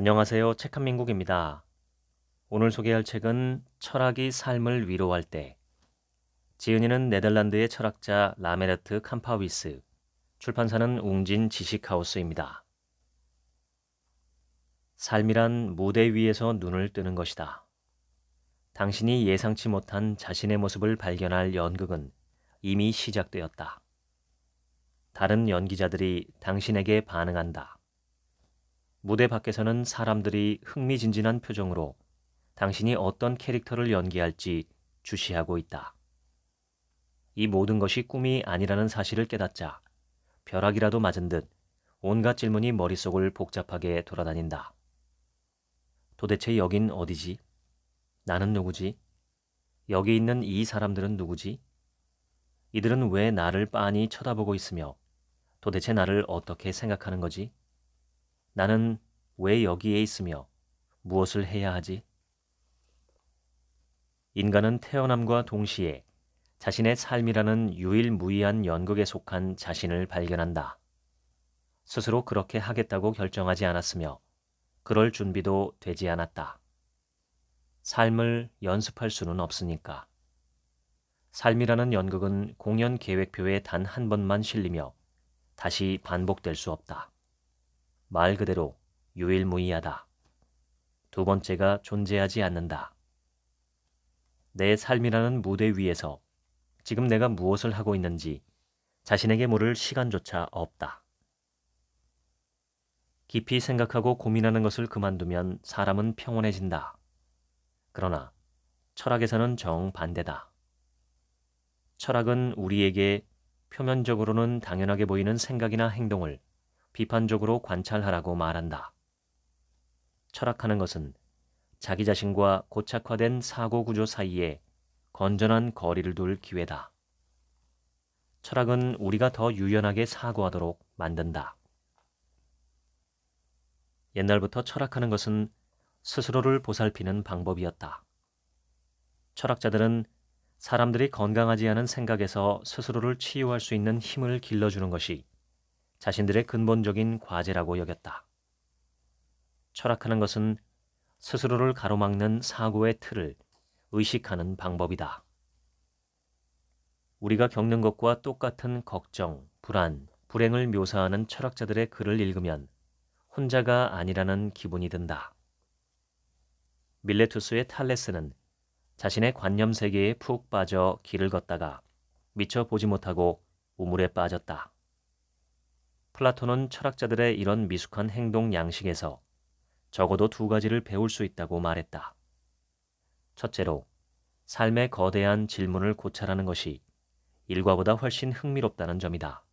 안녕하세요. 책한민국입니다. 오늘 소개할 책은 철학이 삶을 위로할 때. 지은이는 네덜란드의 철학자 라메르트 캄파위스, 출판사는 웅진 지식하우스입니다. 삶이란 무대 위에서 눈을 뜨는 것이다. 당신이 예상치 못한 자신의 모습을 발견할 연극은 이미 시작되었다. 다른 연기자들이 당신에게 반응한다. 무대 밖에서는 사람들이 흥미진진한 표정으로 당신이 어떤 캐릭터를 연기할지 주시하고 있다. 이 모든 것이 꿈이 아니라는 사실을 깨닫자 벼락이라도 맞은 듯 온갖 질문이 머릿속을 복잡하게 돌아다닌다. 도대체 여긴 어디지? 나는 누구지? 여기 있는 이 사람들은 누구지? 이들은 왜 나를 빤히 쳐다보고 있으며 도대체 나를 어떻게 생각하는 거지? 나는 왜 여기에 있으며 무엇을 해야 하지? 인간은 태어남과 동시에 자신의 삶이라는 유일무이한 연극에 속한 자신을 발견한다. 스스로 그렇게 하겠다고 결정하지 않았으며 그럴 준비도 되지 않았다. 삶을 연습할 수는 없으니까. 삶이라는 연극은 공연 계획표에 단 한 번만 실리며 다시 반복될 수 없다. 말 그대로 유일무이하다. 두 번째가 존재하지 않는다. 내 삶이라는 무대 위에서 지금 내가 무엇을 하고 있는지 자신에게 물을 시간조차 없다. 깊이 생각하고 고민하는 것을 그만두면 사람은 평온해진다. 그러나 철학에서는 정반대다. 철학은 우리에게 표면적으로는 당연하게 보이는 생각이나 행동을 비판적으로 관찰하라고 말한다. 철학하는 것은 자기 자신과 고착화된 사고 구조 사이에 건전한 거리를 둘 기회다. 철학은 우리가 더 유연하게 사고하도록 만든다. 옛날부터 철학하는 것은 스스로를 보살피는 방법이었다. 철학자들은 사람들이 건강하지 않은 생각에서 스스로를 치유할 수 있는 힘을 길러주는 것이 자신들의 근본적인 과제라고 여겼다. 철학하는 것은 스스로를 가로막는 사고의 틀을 의식하는 방법이다. 우리가 겪는 것과 똑같은 걱정, 불안, 불행을 묘사하는 철학자들의 글을 읽으면 혼자가 아니라는 기분이 든다. 밀레투스의 탈레스는 자신의 관념 세계에 푹 빠져 길을 걷다가 미처 보지 못하고 우물에 빠졌다. 플라톤은 철학자들의 이런 미숙한 행동 양식에서 적어도 두 가지를 배울 수 있다고 말했다. 첫째로, 삶의 거대한 질문을 고찰하는 것이 일과보다 훨씬 흥미롭다는 점이다.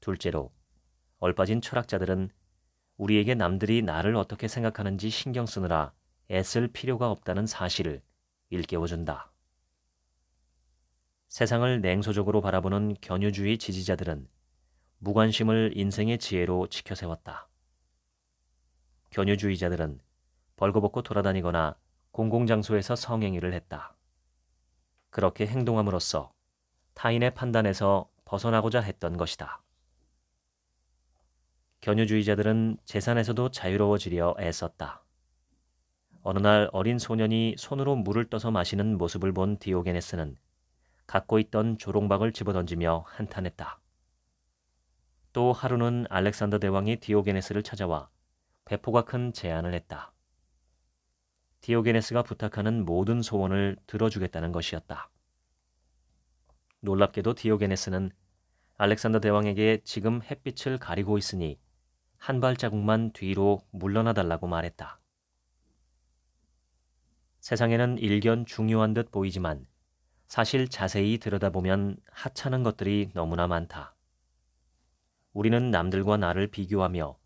둘째로, 얼빠진 철학자들은 우리에게 남들이 나를 어떻게 생각하는지 신경 쓰느라 애쓸 필요가 없다는 사실을 일깨워준다. 세상을 냉소적으로 바라보는 견유주의 지지자들은 무관심을 인생의 지혜로 지켜세웠다. 견유주의자들은 벌거벗고 돌아다니거나 공공장소에서 성행위를 했다. 그렇게 행동함으로써 타인의 판단에서 벗어나고자 했던 것이다. 견유주의자들은 재산에서도 자유로워지려 애썼다. 어느 날 어린 소년이 손으로 물을 떠서 마시는 모습을 본 디오게네스는 갖고 있던 조롱박을 집어던지며 한탄했다. 또 하루는 알렉산더 대왕이 디오게네스를 찾아와 배포가 큰 제안을 했다. 디오게네스가 부탁하는 모든 소원을 들어주겠다는 것이었다. 놀랍게도 디오게네스는 알렉산더 대왕에게 지금 햇빛을 가리고 있으니 한 발자국만 뒤로 물러나달라고 말했다. 세상에는 일견 중요한 듯 보이지만 사실 자세히 들여다보면 하찮은 것들이 너무나 많다. 우리는 남들과 나를 비교하며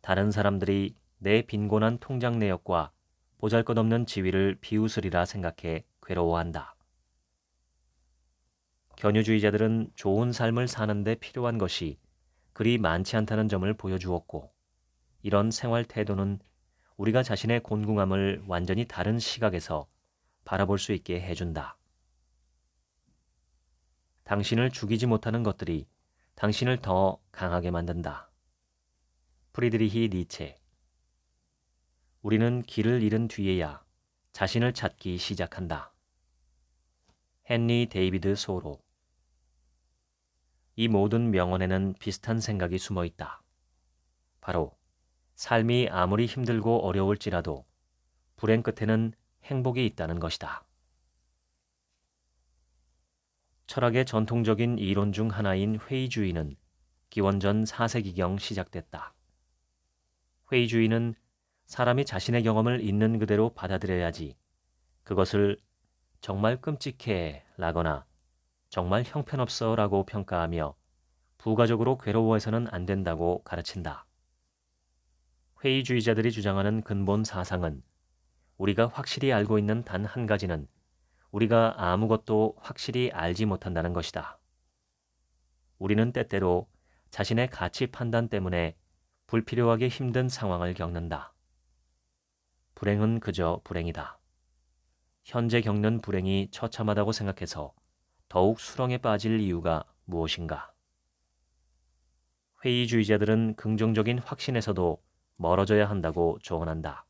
다른 사람들이 내 빈곤한 통장 내역과 보잘것없는 지위를 비웃으리라 생각해 괴로워한다. 견유주의자들은 좋은 삶을 사는데 필요한 것이 그리 많지 않다는 점을 보여주었고, 이런 생활 태도는 우리가 자신의 곤궁함을 완전히 다른 시각에서 바라볼 수 있게 해준다. 당신을 죽이지 못하는 것들이 당신을 더 강하게 만든다. 프리드리히 니체 우리는 길을 잃은 뒤에야 자신을 찾기 시작한다. 헨리 데이비드 소로 이 모든 명언에는 비슷한 생각이 숨어 있다. 바로 삶이 아무리 힘들고 어려울지라도 불행 끝에는 행복이 있다는 것이다. 철학의 전통적인 이론 중 하나인 회의주의는 기원전 4세기경 시작됐다. 회의주의는 사람이 자신의 경험을 있는 그대로 받아들여야지 그것을 정말 끔찍해 라거나 정말 형편없어 라고 평가하며 부가적으로 괴로워해서는 안 된다고 가르친다. 회의주의자들이 주장하는 근본 사상은 우리가 확실히 알고 있는 단 한 가지는 우리가 아무것도 확실히 알지 못한다는 것이다. 우리는 때때로 자신의 가치 판단 때문에 불필요하게 힘든 상황을 겪는다. 불행은 그저 불행이다. 현재 겪는 불행이 처참하다고 생각해서 더욱 수렁에 빠질 이유가 무엇인가? 회의주의자들은 긍정적인 확신에서도 멀어져야 한다고 조언한다.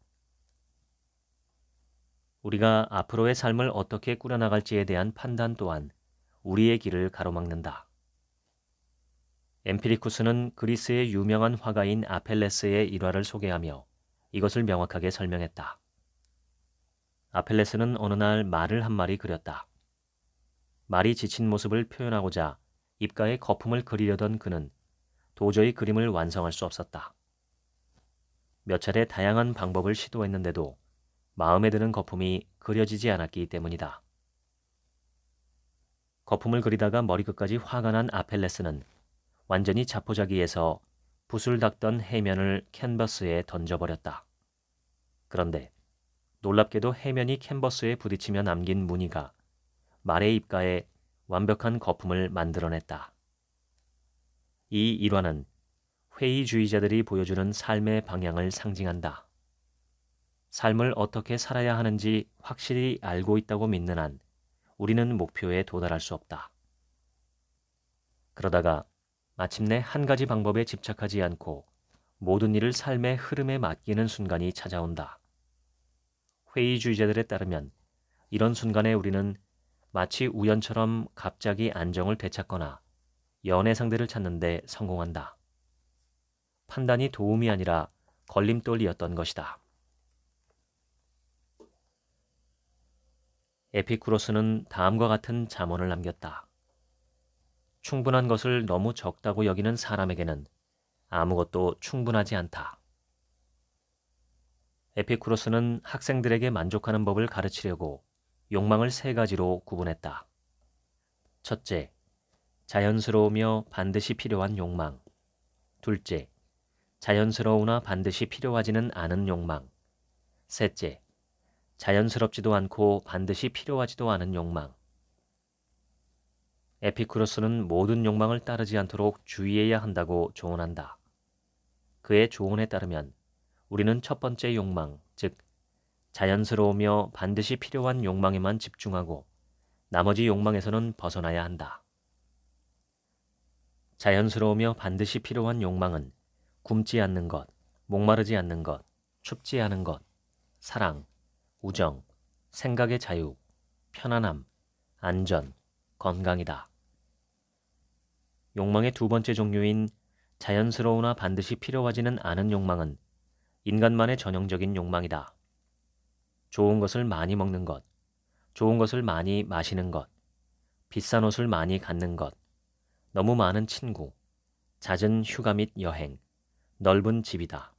우리가 앞으로의 삶을 어떻게 꾸려나갈지에 대한 판단 또한 우리의 길을 가로막는다. 엠피리쿠스는 그리스의 유명한 화가인 아펠레스의 일화를 소개하며 이것을 명확하게 설명했다. 아펠레스는 어느 날 말을 한 마리 그렸다. 말이 지친 모습을 표현하고자 입가에 거품을 그리려던 그는 도저히 그림을 완성할 수 없었다. 몇 차례 다양한 방법을 시도했는데도 마음에 드는 거품이 그려지지 않았기 때문이다. 거품을 그리다가 머리끝까지 화가 난 아펠레스는 완전히 자포자기해서 붓을 닦던 해면을 캔버스에 던져버렸다. 그런데 놀랍게도 해면이 캔버스에 부딪히며 남긴 무늬가 말의 입가에 완벽한 거품을 만들어냈다. 이 일화는 회의주의자들이 보여주는 삶의 방향을 상징한다. 삶을 어떻게 살아야 하는지 확실히 알고 있다고 믿는 한 우리는 목표에 도달할 수 없다. 그러다가 마침내 한 가지 방법에 집착하지 않고 모든 일을 삶의 흐름에 맡기는 순간이 찾아온다. 회의주의자들에 따르면 이런 순간에 우리는 마치 우연처럼 갑자기 안정을 되찾거나 연애 상대를 찾는데 성공한다. 판단이 도움이 아니라 걸림돌이었던 것이다. 에피쿠로스는 다음과 같은 자문을 남겼다. 충분한 것을 너무 적다고 여기는 사람에게는 아무것도 충분하지 않다. 에피쿠로스는 학생들에게 만족하는 법을 가르치려고 욕망을 세 가지로 구분했다. 첫째, 자연스러우며 반드시 필요한 욕망. 둘째, 자연스러우나 반드시 필요하지는 않은 욕망. 셋째, 자연스럽지도 않고 반드시 필요하지도 않은 욕망. 에피쿠로스는 모든 욕망을 따르지 않도록 주의해야 한다고 조언한다. 그의 조언에 따르면 우리는 첫 번째 욕망, 즉 자연스러우며 반드시 필요한 욕망에만 집중하고 나머지 욕망에서는 벗어나야 한다. 자연스러우며 반드시 필요한 욕망은 굶지 않는 것, 목마르지 않는 것, 춥지 않은 것, 사랑, 우정, 생각의 자유, 편안함, 안전, 건강이다. 욕망의 두 번째 종류인 자연스러우나 반드시 필요하지는 않은 욕망은 인간만의 전형적인 욕망이다. 좋은 것을 많이 먹는 것, 좋은 것을 많이 마시는 것, 비싼 옷을 많이 갖는 것, 너무 많은 친구, 잦은 휴가 및 여행, 넓은 집이다.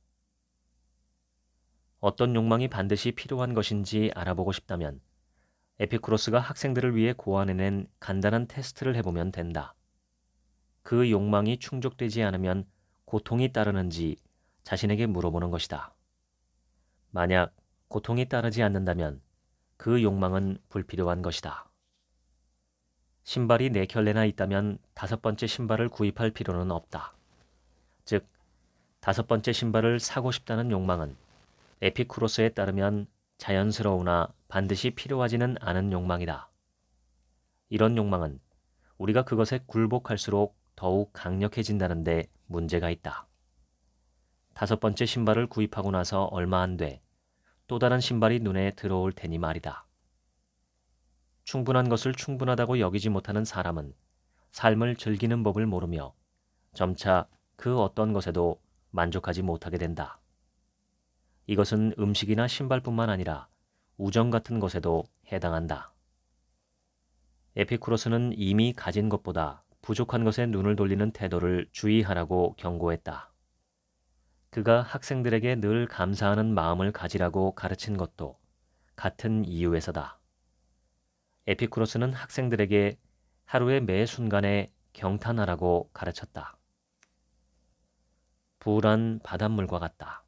어떤 욕망이 반드시 필요한 것인지 알아보고 싶다면 에피쿠로스가 학생들을 위해 고안해낸 간단한 테스트를 해보면 된다. 그 욕망이 충족되지 않으면 고통이 따르는지 자신에게 물어보는 것이다. 만약 고통이 따르지 않는다면 그 욕망은 불필요한 것이다. 신발이 네 켤레나 있다면 다섯 번째 신발을 구입할 필요는 없다. 즉, 다섯 번째 신발을 사고 싶다는 욕망은 에피쿠로스에 따르면 자연스러우나 반드시 필요하지는 않은 욕망이다. 이런 욕망은 우리가 그것에 굴복할수록 더욱 강력해진다는데 문제가 있다. 다섯 번째 신발을 구입하고 나서 얼마 안 돼 또 다른 신발이 눈에 들어올 테니 말이다. 충분한 것을 충분하다고 여기지 못하는 사람은 삶을 즐기는 법을 모르며 점차 그 어떤 것에도 만족하지 못하게 된다. 이것은 음식이나 신발뿐만 아니라 우정 같은 것에도 해당한다. 에피쿠로스는 이미 가진 것보다 부족한 것에 눈을 돌리는 태도를 주의하라고 경고했다. 그가 학생들에게 늘 감사하는 마음을 가지라고 가르친 것도 같은 이유에서다. 에피쿠로스는 학생들에게 하루의 매 순간에 경탄하라고 가르쳤다. 불안 바닷물과 같다.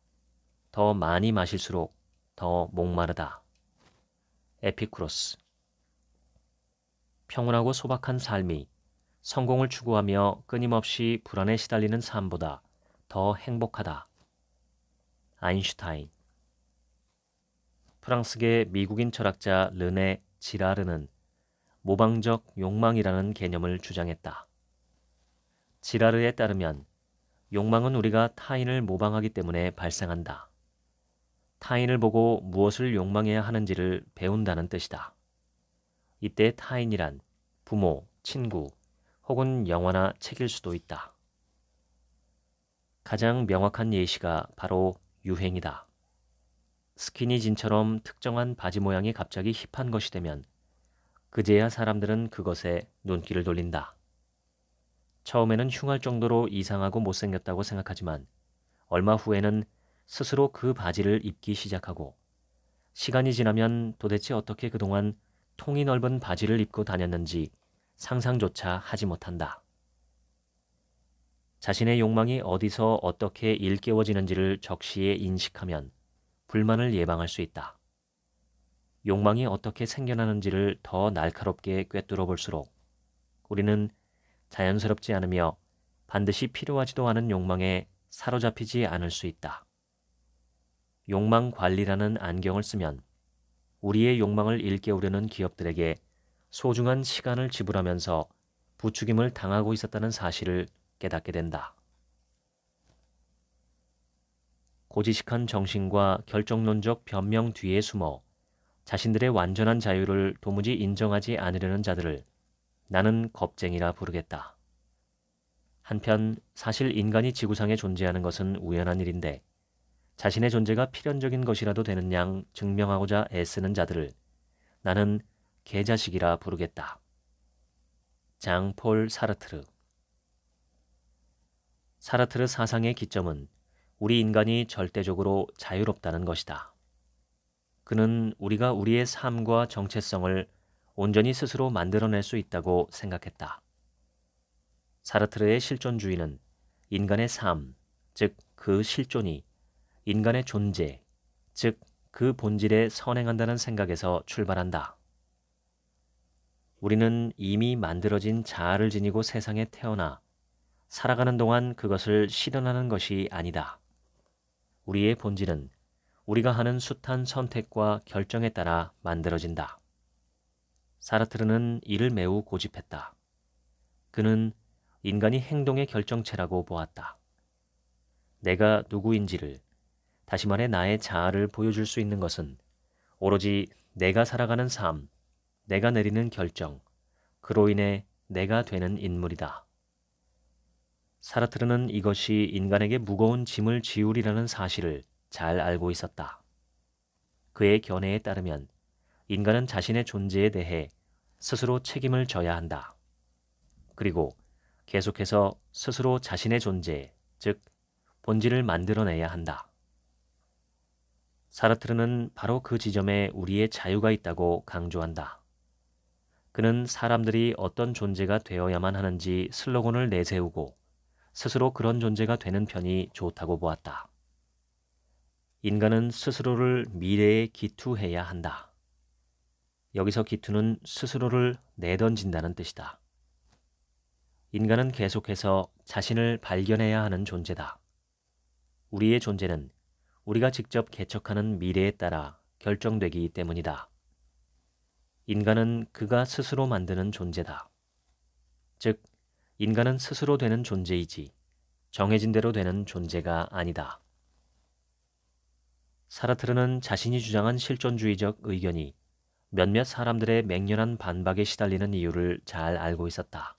더 많이 마실수록 더 목마르다. 에피쿠로스. 평온하고 소박한 삶이 성공을 추구하며 끊임없이 불안에 시달리는 삶보다 더 행복하다. 아인슈타인. 프랑스계 미국인 철학자 르네 지라르는 모방적 욕망이라는 개념을 주장했다. 지라르에 따르면 욕망은 우리가 타인을 모방하기 때문에 발생한다. 타인을 보고 무엇을 욕망해야 하는지를 배운다는 뜻이다. 이때 타인이란 부모, 친구 혹은 영화나 책일 수도 있다. 가장 명확한 예시가 바로 유행이다. 스키니진처럼 특정한 바지 모양이 갑자기 힙한 것이 되면 그제야 사람들은 그것에 눈길을 돌린다. 처음에는 흉할 정도로 이상하고 못생겼다고 생각하지만 얼마 후에는 스스로 그 바지를 입기 시작하고 시간이 지나면 도대체 어떻게 그동안 통이 넓은 바지를 입고 다녔는지 상상조차 하지 못한다. 자신의 욕망이 어디서 어떻게 일깨워지는지를 적시에 인식하면 불만을 예방할 수 있다. 욕망이 어떻게 생겨나는지를 더 날카롭게 꿰뚫어 볼수록 우리는 자연스럽지 않으며 반드시 필요하지도 않은 욕망에 사로잡히지 않을 수 있다. 욕망 관리라는 안경을 쓰면 우리의 욕망을 일깨우려는 기업들에게 소중한 시간을 지불하면서 부추김을 당하고 있었다는 사실을 깨닫게 된다. 고지식한 정신과 결정론적 변명 뒤에 숨어 자신들의 완전한 자유를 도무지 인정하지 않으려는 자들을 나는 겁쟁이라 부르겠다. 한편 사실 인간이 지구상에 존재하는 것은 우연한 일인데 자신의 존재가 필연적인 것이라도 되는 양 증명하고자 애쓰는 자들을 나는 개자식이라 부르겠다. 장 폴 사르트르 사르트르 사상의 기점은 우리 인간이 절대적으로 자유롭다는 것이다. 그는 우리가 우리의 삶과 정체성을 온전히 스스로 만들어낼 수 있다고 생각했다. 사르트르의 실존주의는 인간의 삶, 즉 그 실존이 인간의 존재, 즉 그 본질에 선행한다는 생각에서 출발한다. 우리는 이미 만들어진 자아를 지니고 세상에 태어나 살아가는 동안 그것을 실현하는 것이 아니다. 우리의 본질은 우리가 하는 숱한 선택과 결정에 따라 만들어진다. 사라트르는 이를 매우 고집했다. 그는 인간이 행동의 결정체라고 보았다. 내가 누구인지를 다시 말해 나의 자아를 보여줄 수 있는 것은 오로지 내가 살아가는 삶, 내가 내리는 결정, 그로 인해 내가 되는 인물이다. 사라트르는 이것이 인간에게 무거운 짐을 지우리라는 사실을 잘 알고 있었다. 그의 견해에 따르면 인간은 자신의 존재에 대해 스스로 책임을 져야 한다. 그리고 계속해서 스스로 자신의 존재, 즉 본질을 만들어내야 한다. 사라트르는 바로 그 지점에 우리의 자유가 있다고 강조한다. 그는 사람들이 어떤 존재가 되어야만 하는지 슬로건을 내세우고 스스로 그런 존재가 되는 편이 좋다고 보았다. 인간은 스스로를 미래에 기투해야 한다. 여기서 기투는 스스로를 내던진다는 뜻이다. 인간은 계속해서 자신을 발견해야 하는 존재다. 우리의 존재는 우리가 직접 개척하는 미래에 따라 결정되기 때문이다. 인간은 그가 스스로 만드는 존재다. 즉, 인간은 스스로 되는 존재이지 정해진 대로 되는 존재가 아니다. 사라트르는 자신이 주장한 실존주의적 의견이 몇몇 사람들의 맹렬한 반박에 시달리는 이유를 잘 알고 있었다.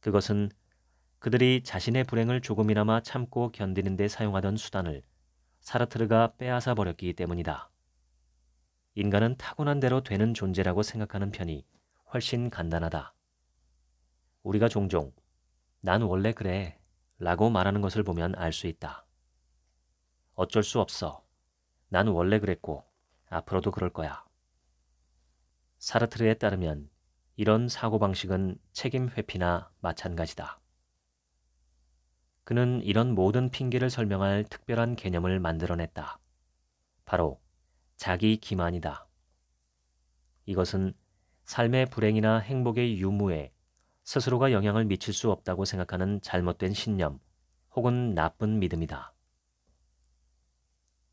그것은 그들이 자신의 불행을 조금이나마 참고 견디는 데 사용하던 수단을 사르트르가 빼앗아 버렸기 때문이다. 인간은 타고난 대로 되는 존재라고 생각하는 편이 훨씬 간단하다. 우리가 종종 난 원래 그래 라고 말하는 것을 보면 알 수 있다. 어쩔 수 없어. 난 원래 그랬고 앞으로도 그럴 거야. 사르트르에 따르면 이런 사고방식은 책임 회피나 마찬가지다. 그는 이런 모든 핑계를 설명할 특별한 개념을 만들어냈다. 바로 자기 기만이다. 이것은 삶의 불행이나 행복의 유무에 스스로가 영향을 미칠 수 없다고 생각하는 잘못된 신념 혹은 나쁜 믿음이다.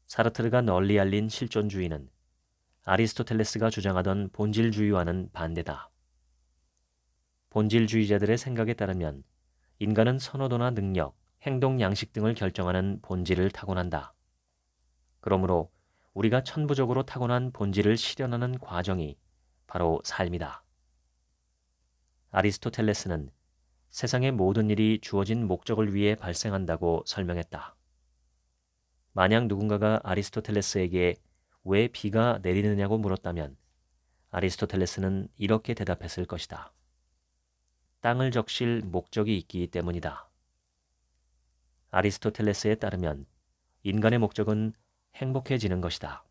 사르트르가 널리 알린 실존주의는 아리스토텔레스가 주장하던 본질주의와는 반대다. 본질주의자들의 생각에 따르면 인간은 선호도나 능력, 행동 양식 등을 결정하는 본질을 타고난다. 그러므로 우리가 천부적으로 타고난 본질을 실현하는 과정이 바로 삶이다. 아리스토텔레스는 세상의 모든 일이 주어진 목적을 위해 발생한다고 설명했다. 만약 누군가가 아리스토텔레스에게 왜 비가 내리느냐고 물었다면 아리스토텔레스는 이렇게 대답했을 것이다. 땅을 적실 목적이 있기 때문이다. 아리스토텔레스에 따르면 인간의 목적은 행복해지는 것이다.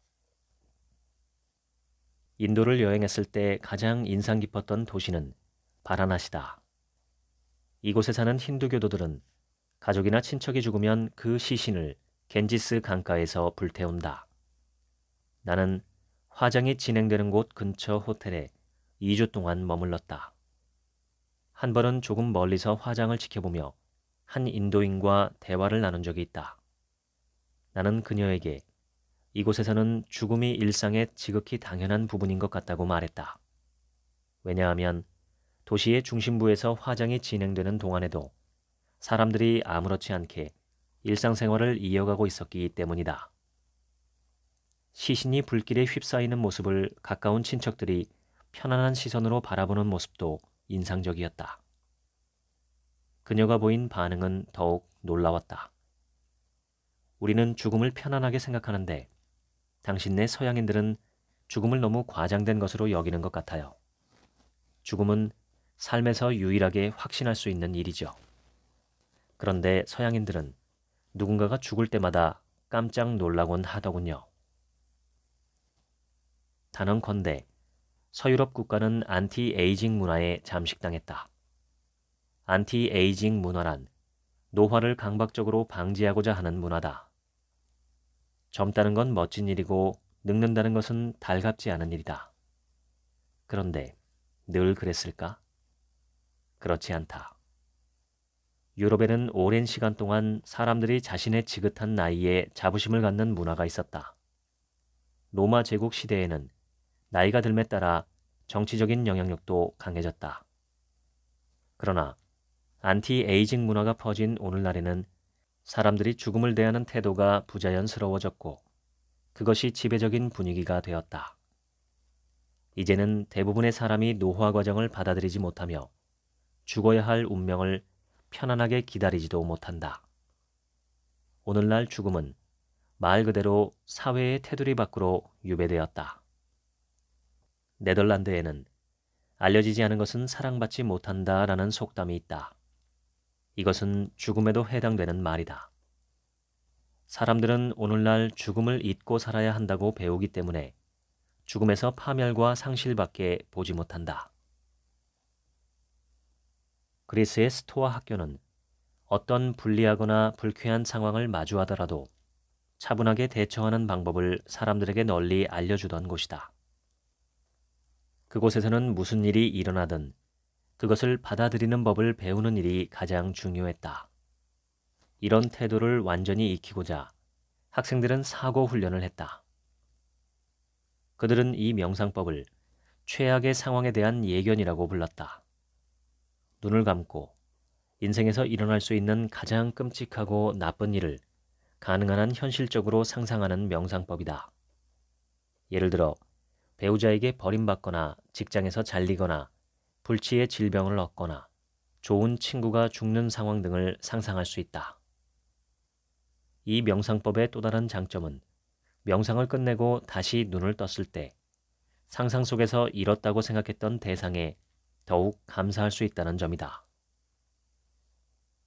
인도를 여행했을 때 가장 인상 깊었던 도시는 바라나시다. 이곳에 사는 힌두교도들은 가족이나 친척이 죽으면 그 시신을 겐지스 강가에서 불태운다. 나는 화장이 진행되는 곳 근처 호텔에 2주 동안 머물렀다. 한 번은 조금 멀리서 화장을 지켜보며 한 인도인과 대화를 나눈 적이 있다. 나는 그녀에게 이곳에서는 죽음이 일상의 지극히 당연한 부분인 것 같다고 말했다. 왜냐하면 도시의 중심부에서 화장이 진행되는 동안에도 사람들이 아무렇지 않게 일상생활을 이어가고 있었기 때문이다. 시신이 불길에 휩싸이는 모습을 가까운 친척들이 편안한 시선으로 바라보는 모습도 인상적이었다. 그녀가 보인 반응은 더욱 놀라웠다. 우리는 죽음을 편안하게 생각하는데 당신네 서양인들은 죽음을 너무 과장된 것으로 여기는 것 같아요. 죽음은 삶에서 유일하게 확신할 수 있는 일이죠. 그런데 서양인들은 누군가가 죽을 때마다 깜짝 놀라곤 하더군요. 단언컨대 서유럽 국가는 안티 에이징 문화에 잠식당했다. 안티 에이징 문화란 노화를 강박적으로 방지하고자 하는 문화다. 젊다는 건 멋진 일이고 늙는다는 것은 달갑지 않은 일이다. 그런데 늘 그랬을까? 그렇지 않다. 유럽에는 오랜 시간 동안 사람들이 자신의 지긋한 나이에 자부심을 갖는 문화가 있었다. 로마 제국 시대에는 나이가 들매 따라 정치적인 영향력도 강해졌다. 그러나 안티 에이징 문화가 퍼진 오늘날에는 사람들이 죽음을 대하는 태도가 부자연스러워졌고 그것이 지배적인 분위기가 되었다. 이제는 대부분의 사람이 노화 과정을 받아들이지 못하며 죽어야 할 운명을 편안하게 기다리지도 못한다. 오늘날 죽음은 말 그대로 사회의 테두리 밖으로 유배되었다. 네덜란드에는 알려지지 않은 것은 사랑받지 못한다라는 속담이 있다. 이것은 죽음에도 해당되는 말이다. 사람들은 오늘날 죽음을 잊고 살아야 한다고 배우기 때문에 죽음에서 파멸과 상실밖에 보지 못한다. 그리스의 스토아 학교는 어떤 불리하거나 불쾌한 상황을 마주하더라도 차분하게 대처하는 방법을 사람들에게 널리 알려주던 곳이다. 그곳에서는 무슨 일이 일어나든 그것을 받아들이는 법을 배우는 일이 가장 중요했다. 이런 태도를 완전히 익히고자 학생들은 사고 훈련을 했다. 그들은 이 명상법을 최악의 상황에 대한 예견이라고 불렀다. 눈을 감고 인생에서 일어날 수 있는 가장 끔찍하고 나쁜 일을 가능한 한 현실적으로 상상하는 명상법이다. 예를 들어 배우자에게 버림받거나 직장에서 잘리거나 불치의 질병을 얻거나 좋은 친구가 죽는 상황 등을 상상할 수 있다. 이 명상법의 또 다른 장점은 명상을 끝내고 다시 눈을 떴을 때 상상 속에서 잃었다고 생각했던 대상에 더욱 감사할 수 있다는 점이다.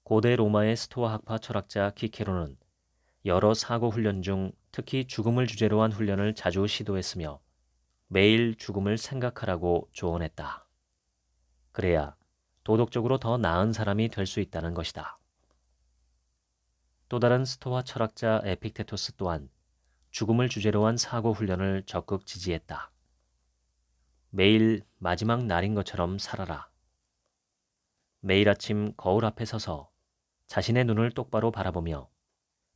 고대 로마의 스토아 학파 철학자 키케로는 여러 사고 훈련 중 특히 죽음을 주제로 한 훈련을 자주 시도했으며 매일 죽음을 생각하라고 조언했다. 그래야 도덕적으로 더 나은 사람이 될 수 있다는 것이다. 또 다른 스토아 철학자 에픽테토스 또한 죽음을 주제로 한 사고 훈련을 적극 지지했다. 매일 마지막 날인 것처럼 살아라. 매일 아침 거울 앞에 서서 자신의 눈을 똑바로 바라보며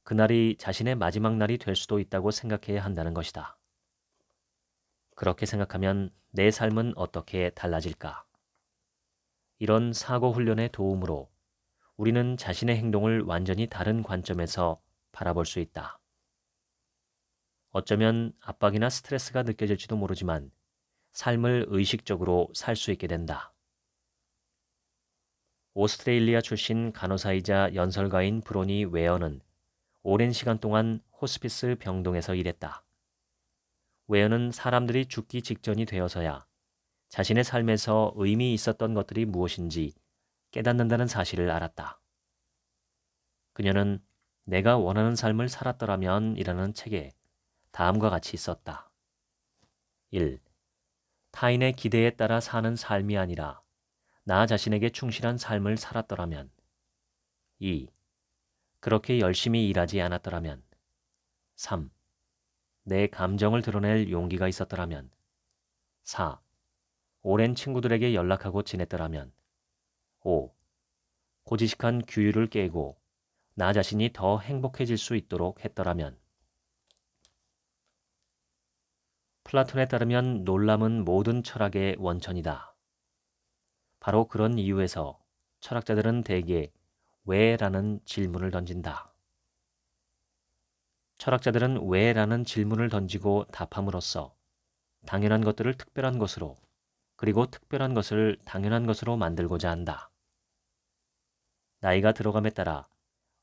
그날이 자신의 마지막 날이 될 수도 있다고 생각해야 한다는 것이다. 그렇게 생각하면 내 삶은 어떻게 달라질까? 이런 사고 훈련의 도움으로 우리는 자신의 행동을 완전히 다른 관점에서 바라볼 수 있다. 어쩌면 압박이나 스트레스가 느껴질지도 모르지만 삶을 의식적으로 살 수 있게 된다. 오스트레일리아 출신 간호사이자 연설가인 브로니 웨어는 오랜 시간 동안 호스피스 병동에서 일했다. 웨어는 사람들이 죽기 직전이 되어서야 자신의 삶에서 의미 있었던 것들이 무엇인지 깨닫는다는 사실을 알았다. 그녀는 내가 원하는 삶을 살았더라면 이라는 책에 다음과 같이 썼다. 1. 타인의 기대에 따라 사는 삶이 아니라 나 자신에게 충실한 삶을 살았더라면 2. 그렇게 열심히 일하지 않았더라면 3. 내 감정을 드러낼 용기가 있었더라면 4. 오랜 친구들에게 연락하고 지냈더라면 5. 고지식한 규율을 깨고 나 자신이 더 행복해질 수 있도록 했더라면 플라톤에 따르면 놀람은 모든 철학의 원천이다. 바로 그런 이유에서 철학자들은 대개 왜? 라는 질문을 던진다. 철학자들은 왜? 라는 질문을 던지고 답함으로써 당연한 것들을 특별한 것으로 그리고 특별한 것을 당연한 것으로 만들고자 한다. 나이가 들어감에 따라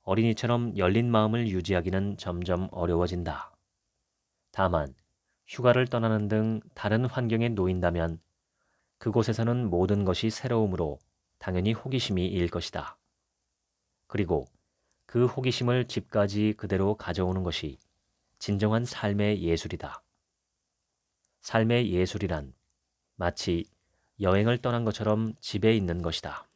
어린이처럼 열린 마음을 유지하기는 점점 어려워진다. 다만 휴가를 떠나는 등 다른 환경에 놓인다면 그곳에서는 모든 것이 새로움으로 당연히 호기심이 일 것이다. 그리고 그 호기심을 집까지 그대로 가져오는 것이 진정한 삶의 예술이다. 삶의 예술이란 마치 여행을 떠난 것처럼 집에 있는 것이다.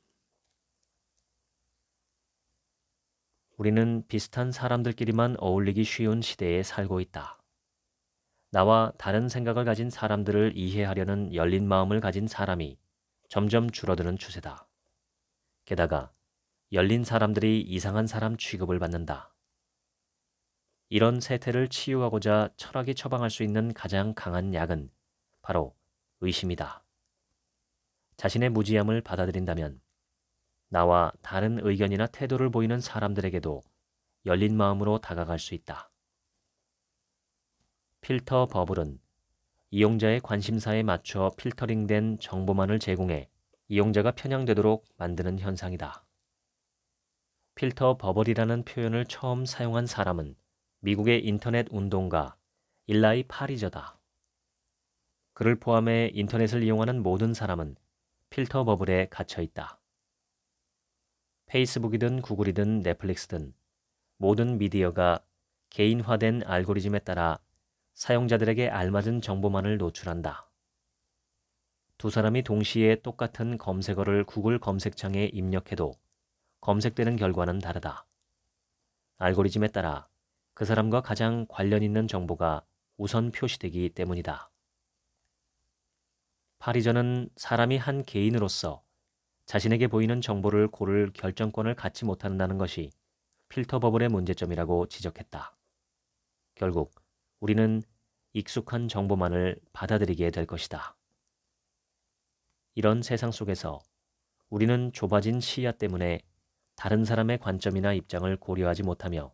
우리는 비슷한 사람들끼리만 어울리기 쉬운 시대에 살고 있다. 나와 다른 생각을 가진 사람들을 이해하려는 열린 마음을 가진 사람이 점점 줄어드는 추세다. 게다가 열린 사람들이 이상한 사람 취급을 받는다. 이런 세태를 치유하고자 철학이 처방할 수 있는 가장 강한 약은 바로 의심이다. 자신의 무지함을 받아들인다면 나와 다른 의견이나 태도를 보이는 사람들에게도 열린 마음으로 다가갈 수 있다. 필터 버블은 이용자의 관심사에 맞춰 필터링된 정보만을 제공해 이용자가 편향되도록 만드는 현상이다. 필터 버블이라는 표현을 처음 사용한 사람은 미국의 인터넷 운동가 일라이 파리저다. 그를 포함해 인터넷을 이용하는 모든 사람은 필터 버블에 갇혀 있다. 페이스북이든 구글이든 넷플릭스든 모든 미디어가 개인화된 알고리즘에 따라 사용자들에게 알맞은 정보만을 노출한다. 두 사람이 동시에 똑같은 검색어를 구글 검색창에 입력해도 검색되는 결과는 다르다. 알고리즘에 따라 그 사람과 가장 관련 있는 정보가 우선 표시되기 때문이다. 파리저는 사람이 한 개인으로서 자신에게 보이는 정보를 고를 결정권을 갖지 못한다는 것이 필터 버블의 문제점이라고 지적했다. 결국 우리는 익숙한 정보만을 받아들이게 될 것이다. 이런 세상 속에서 우리는 좁아진 시야 때문에 다른 사람의 관점이나 입장을 고려하지 못하며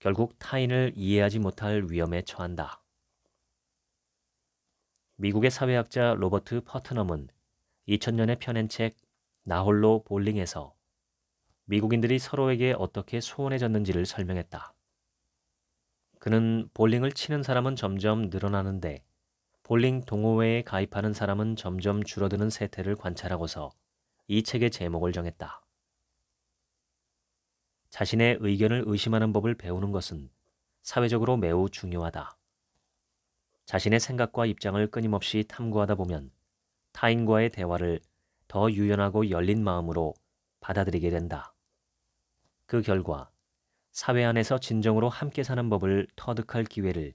결국 타인을 이해하지 못할 위험에 처한다. 미국의 사회학자 로버트 퍼트넘은 2000년에 펴낸 책 나홀로 볼링에서 미국인들이 서로에게 어떻게 소원해졌는지를 설명했다. 그는 볼링을 치는 사람은 점점 늘어나는데 볼링 동호회에 가입하는 사람은 점점 줄어드는 세태를 관찰하고서 이 책의 제목을 정했다. 자신의 의견을 의심하는 법을 배우는 것은 사회적으로 매우 중요하다. 자신의 생각과 입장을 끊임없이 탐구하다 보면 타인과의 대화를 더 유연하고 열린 마음으로 받아들이게 된다. 그 결과 사회 안에서 진정으로 함께 사는 법을 터득할 기회를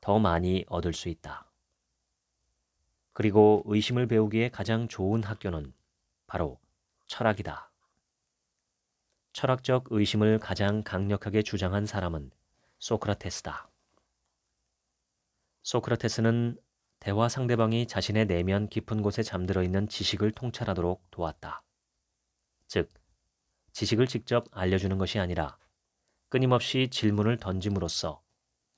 더 많이 얻을 수 있다. 그리고 의심을 배우기에 가장 좋은 학교는 바로 철학이다. 철학적 의심을 가장 강력하게 주장한 사람은 소크라테스다. 소크라테스는 대화 상대방이 자신의 내면 깊은 곳에 잠들어 있는 지식을 통찰하도록 도왔다. 즉, 지식을 직접 알려주는 것이 아니라 끊임없이 질문을 던짐으로써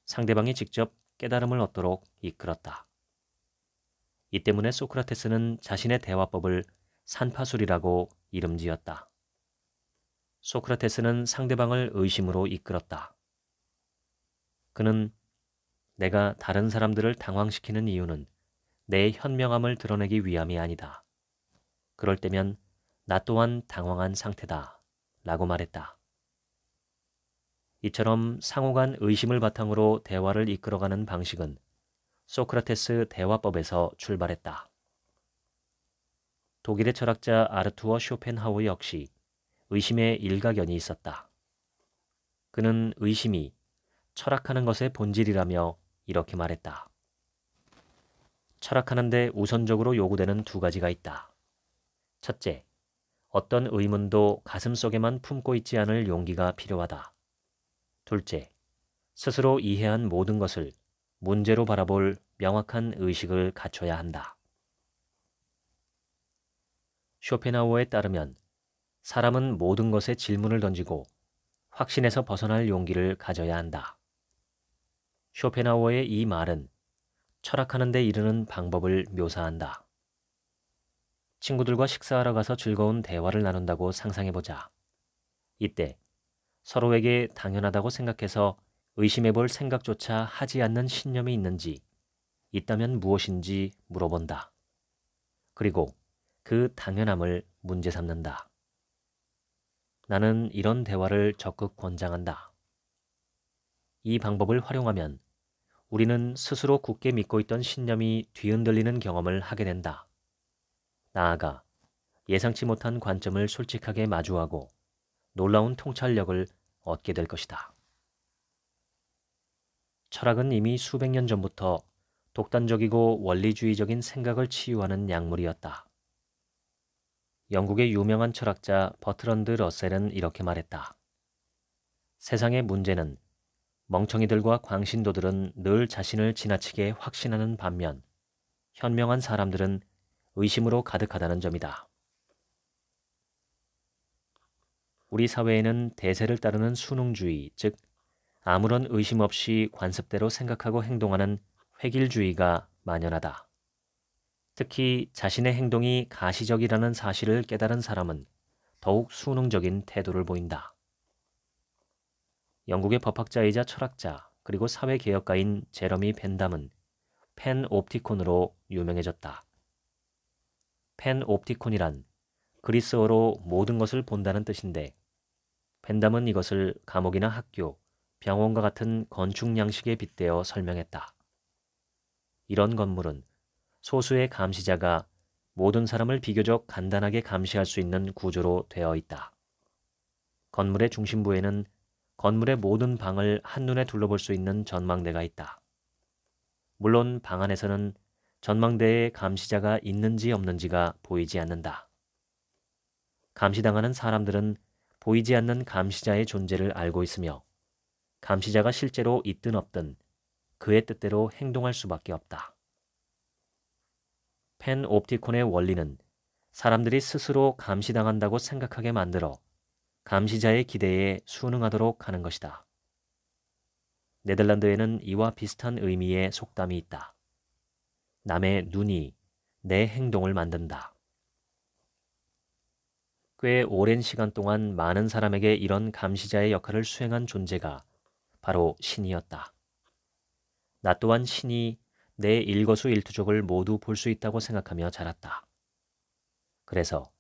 상대방이 직접 깨달음을 얻도록 이끌었다. 이 때문에 소크라테스는 자신의 대화법을 산파술이라고 이름 지었다. 소크라테스는 상대방을 의심으로 이끌었다. 그는 내가 다른 사람들을 당황시키는 이유는 내 현명함을 드러내기 위함이 아니다. 그럴 때면 나 또한 당황한 상태다. 라고 말했다. 이처럼 상호 간 의심을 바탕으로 대화를 이끌어가는 방식은 소크라테스 대화법에서 출발했다. 독일의 철학자 아르투어 쇼펜하우 역시 의심에 일가견이 있었다. 그는 의심이 철학하는 것의 본질이라며 이렇게 말했다. 철학하는데 우선적으로 요구되는 두 가지가 있다. 첫째, 어떤 의문도 가슴 속에만 품고 있지 않을 용기가 필요하다. 둘째, 스스로 이해한 모든 것을 문제로 바라볼 명확한 의식을 갖춰야 한다. 쇼펜하우어에 따르면 사람은 모든 것에 질문을 던지고 확신에서 벗어날 용기를 가져야 한다. 쇼펜하워의 이 말은 철학하는 데 이르는 방법을 묘사한다. 친구들과 식사하러 가서 즐거운 대화를 나눈다고 상상해보자. 이때 서로에게 당연하다고 생각해서 의심해볼 생각조차 하지 않는 신념이 있는지, 있다면 무엇인지 물어본다. 그리고 그 당연함을 문제 삼는다. 나는 이런 대화를 적극 권장한다. 이 방법을 활용하면 우리는 스스로 굳게 믿고 있던 신념이 뒤흔들리는 경험을 하게 된다. 나아가 예상치 못한 관점을 솔직하게 마주하고 놀라운 통찰력을 얻게 될 것이다. 철학은 이미 수백 년 전부터 독단적이고 원리주의적인 생각을 치유하는 약물이었다. 영국의 유명한 철학자 버트런드 러셀은 이렇게 말했다. 세상의 문제는 멍청이들과 광신도들은 늘 자신을 지나치게 확신하는 반면 현명한 사람들은 의심으로 가득하다는 점이다. 우리 사회에는 대세를 따르는 순응주의, 즉 아무런 의심 없이 관습대로 생각하고 행동하는 획일주의가 만연하다. 특히 자신의 행동이 가시적이라는 사실을 깨달은 사람은 더욱 순응적인 태도를 보인다. 영국의 법학자이자 철학자 그리고 사회개혁가인 제러미 벤담은 팬 옵티콘으로 유명해졌다. 팬 옵티콘이란 그리스어로 모든 것을 본다는 뜻인데 벤담은 이것을 감옥이나 학교, 병원과 같은 건축 양식에 빗대어 설명했다. 이런 건물은 소수의 감시자가 모든 사람을 비교적 간단하게 감시할 수 있는 구조로 되어 있다. 건물의 중심부에는 건물의 모든 방을 한눈에 둘러볼 수 있는 전망대가 있다. 물론 방 안에서는 전망대에 감시자가 있는지 없는지가 보이지 않는다. 감시당하는 사람들은 보이지 않는 감시자의 존재를 알고 있으며 감시자가 실제로 있든 없든 그의 뜻대로 행동할 수밖에 없다. 펜 옵티콘의 원리는 사람들이 스스로 감시당한다고 생각하게 만들어 감시자의 기대에 순응하도록 하는 것이다. 네덜란드에는 이와 비슷한 의미의 속담이 있다. 남의 눈이 내 행동을 만든다. 꽤 오랜 시간 동안 많은 사람에게 이런 감시자의 역할을 수행한 존재가 바로 신이었다. 나 또한 신이 내 일거수일투족을 모두 볼 수 있다고 생각하며 자랐다. 그래서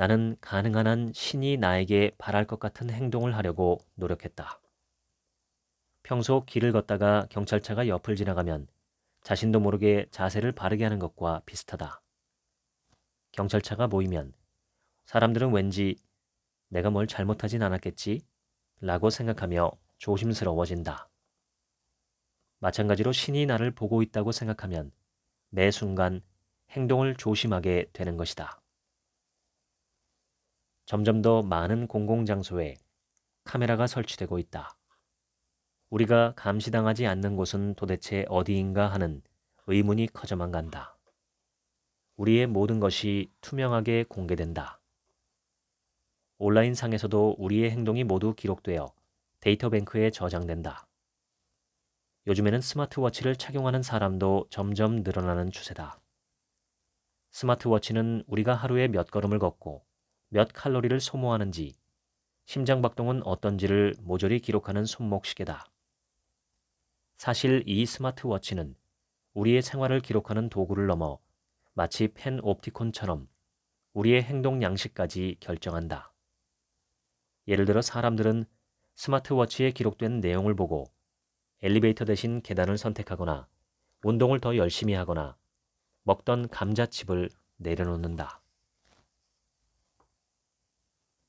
나는 가능한 한 신이 나에게 바랄 것 같은 행동을 하려고 노력했다. 평소 길을 걷다가 경찰차가 옆을 지나가면 자신도 모르게 자세를 바르게 하는 것과 비슷하다. 경찰차가 모이면 사람들은 왠지 내가 뭘 잘못하진 않았겠지? 라고 생각하며 조심스러워진다. 마찬가지로 신이 나를 보고 있다고 생각하면 매 순간 행동을 조심하게 되는 것이다. 점점 더 많은 공공장소에 카메라가 설치되고 있다. 우리가 감시당하지 않는 곳은 도대체 어디인가 하는 의문이 커져만 간다. 우리의 모든 것이 투명하게 공개된다. 온라인 상에서도 우리의 행동이 모두 기록되어 데이터뱅크에 저장된다. 요즘에는 스마트워치를 착용하는 사람도 점점 늘어나는 추세다. 스마트워치는 우리가 하루에 몇 걸음을 걷고 몇 칼로리를 소모하는지, 심장박동은 어떤지를 모조리 기록하는 손목시계다. 사실 이 스마트워치는 우리의 생활을 기록하는 도구를 넘어 마치 펜 옵티콘처럼 우리의 행동 양식까지 결정한다. 예를 들어 사람들은 스마트워치에 기록된 내용을 보고 엘리베이터 대신 계단을 선택하거나 운동을 더 열심히 하거나 먹던 감자칩을 내려놓는다.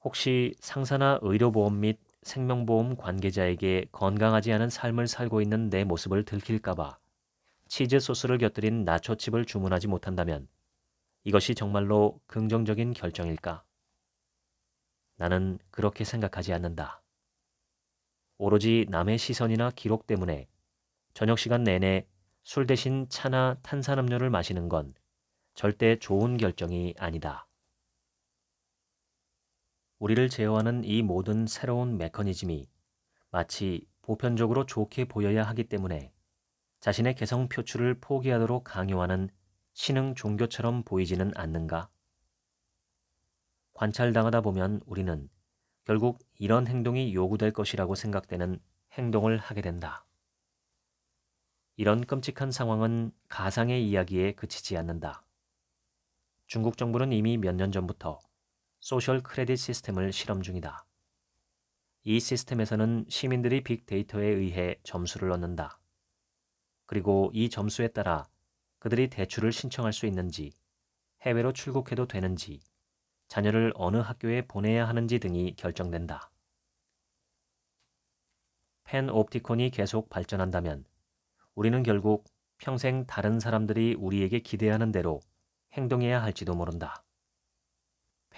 혹시 상사나 의료보험 및 생명보험 관계자에게 건강하지 않은 삶을 살고 있는 내 모습을 들킬까봐 치즈 소스를 곁들인 나초칩을 주문하지 못한다면 이것이 정말로 긍정적인 결정일까? 나는 그렇게 생각하지 않는다. 오로지 남의 시선이나 기록 때문에 저녁 시간 내내 술 대신 차나 탄산음료를 마시는 건 절대 좋은 결정이 아니다. 우리를 제어하는 이 모든 새로운 메커니즘이 마치 보편적으로 좋게 보여야 하기 때문에 자신의 개성 표출을 포기하도록 강요하는 신흥 종교처럼 보이지는 않는가? 관찰당하다 보면 우리는 결국 이런 행동이 요구될 것이라고 생각되는 행동을 하게 된다. 이런 끔찍한 상황은 가상의 이야기에 그치지 않는다. 중국 정부는 이미 몇 년 전부터 소셜 크레딧 시스템을 실험 중이다. 이 시스템에서는 시민들이 빅데이터에 의해 점수를 얻는다. 그리고 이 점수에 따라 그들이 대출을 신청할 수 있는지, 해외로 출국해도 되는지, 자녀를 어느 학교에 보내야 하는지 등이 결정된다. 펜 옵티콘이 계속 발전한다면 우리는 결국 평생 다른 사람들이 우리에게 기대하는 대로 행동해야 할지도 모른다.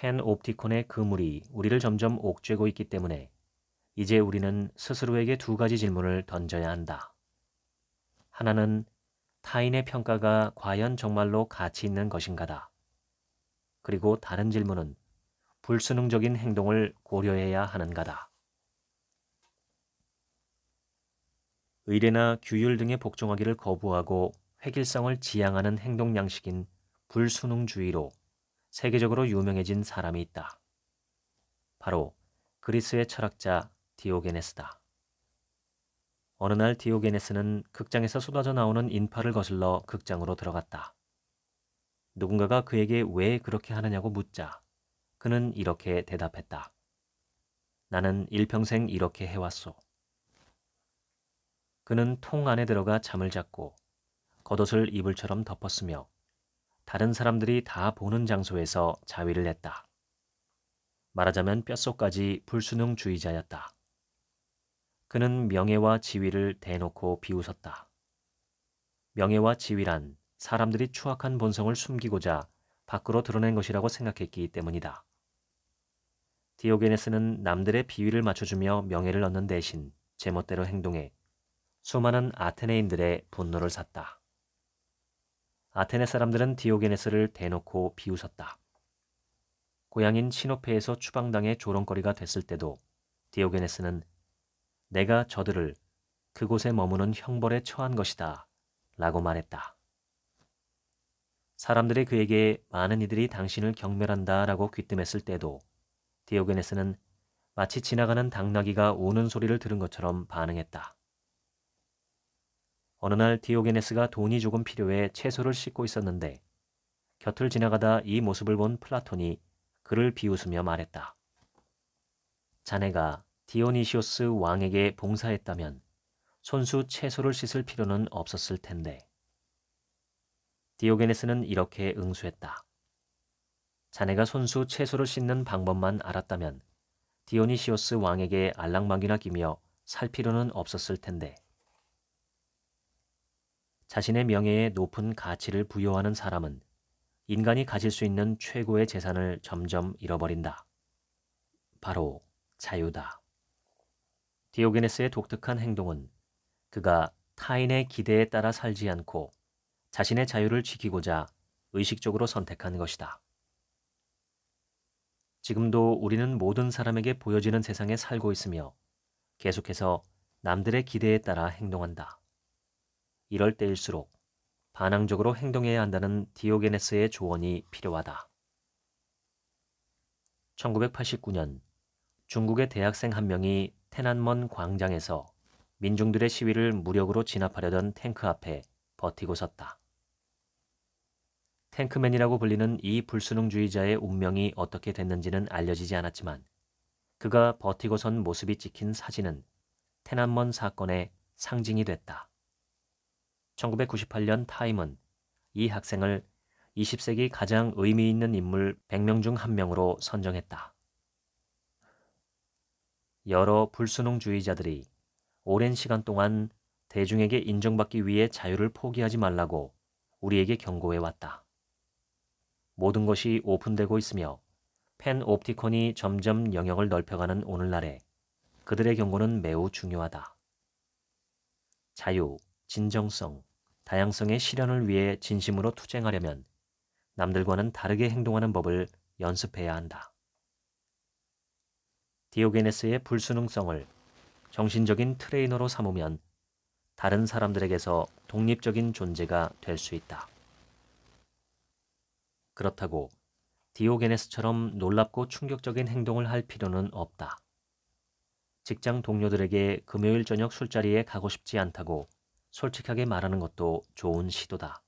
팬 옵티콘의 그물이 우리를 점점 옥죄고 있기 때문에 이제 우리는 스스로에게 두 가지 질문을 던져야 한다. 하나는 타인의 평가가 과연 정말로 가치 있는 것인가다. 그리고 다른 질문은 불순응적인 행동을 고려해야 하는가다. 의례나 규율 등에 복종하기를 거부하고 획일성을 지향하는 행동 양식인 불순응주의로 세계적으로 유명해진 사람이 있다. 바로 그리스의 철학자 디오게네스다. 어느 날 디오게네스는 극장에서 쏟아져 나오는 인파를 거슬러 극장으로 들어갔다. 누군가가 그에게 왜 그렇게 하느냐고 묻자 그는 이렇게 대답했다. 나는 일평생 이렇게 해왔소. 그는 통 안에 들어가 잠을 잤고 겉옷을 이불처럼 덮었으며 다른 사람들이 다 보는 장소에서 자위를 했다. 말하자면 뼛속까지 불수능주의자였다. 그는 명예와 지위를 대놓고 비웃었다. 명예와 지위란 사람들이 추악한 본성을 숨기고자 밖으로 드러낸 것이라고 생각했기 때문이다. 디오게네스는 남들의 비위를 맞춰주며 명예를 얻는 대신 제멋대로 행동해 수많은 아테네인들의 분노를 샀다. 아테네 사람들은 디오게네스를 대놓고 비웃었다. 고향인 시노페에서 추방당해 조롱거리가 됐을 때도 디오게네스는 내가 저들을 그곳에 머무는 형벌에 처한 것이다 라고 말했다. 사람들이 그에게 많은 이들이 당신을 경멸한다 라고 귀뜸했을 때도 디오게네스는 마치 지나가는 당나귀가 우는 소리를 들은 것처럼 반응했다. 어느 날 디오게네스가 돈이 조금 필요해 채소를 씻고 있었는데 곁을 지나가다 이 모습을 본 플라톤이 그를 비웃으며 말했다. 자네가 디오니시오스 왕에게 봉사했다면 손수 채소를 씻을 필요는 없었을 텐데. 디오게네스는 이렇게 응수했다. 자네가 손수 채소를 씻는 방법만 알았다면 디오니시오스 왕에게 알랑망이나 끼며 살 필요는 없었을 텐데. 자신의 명예에 높은 가치를 부여하는 사람은 인간이 가질 수 있는 최고의 재산을 점점 잃어버린다. 바로 자유다. 디오게네스의 독특한 행동은 그가 타인의 기대에 따라 살지 않고 자신의 자유를 지키고자 의식적으로 선택한 것이다. 지금도 우리는 모든 사람에게 보여지는 세상에 살고 있으며 계속해서 남들의 기대에 따라 행동한다. 이럴 때일수록 반항적으로 행동해야 한다는 디오게네스의 조언이 필요하다. 1989년 중국의 대학생 한 명이 테난먼 광장에서 민중들의 시위를 무력으로 진압하려던 탱크 앞에 버티고 섰다. 탱크맨이라고 불리는 이 불순응주의자의 운명이 어떻게 됐는지는 알려지지 않았지만 그가 버티고 선 모습이 찍힌 사진은 테난먼 사건의 상징이 됐다. 1998년 타임은 이 학생을 20세기 가장 의미 있는 인물 100명 중 한 명으로 선정했다. 여러 불순응주의자들이 오랜 시간 동안 대중에게 인정받기 위해 자유를 포기하지 말라고 우리에게 경고해 왔다. 모든 것이 오픈되고 있으며 팬 옵티콘이 점점 영역을 넓혀가는 오늘날에 그들의 경고는 매우 중요하다. 자유, 진정성, 다양성의 실현을 위해 진심으로 투쟁하려면 남들과는 다르게 행동하는 법을 연습해야 한다. 디오게네스의 불수능성을 정신적인 트레이너로 삼으면 다른 사람들에게서 독립적인 존재가 될 수 있다. 그렇다고 디오게네스처럼 놀랍고 충격적인 행동을 할 필요는 없다. 직장 동료들에게 금요일 저녁 술자리에 가고 싶지 않다고 솔직하게 말하는 것도 좋은 시도다.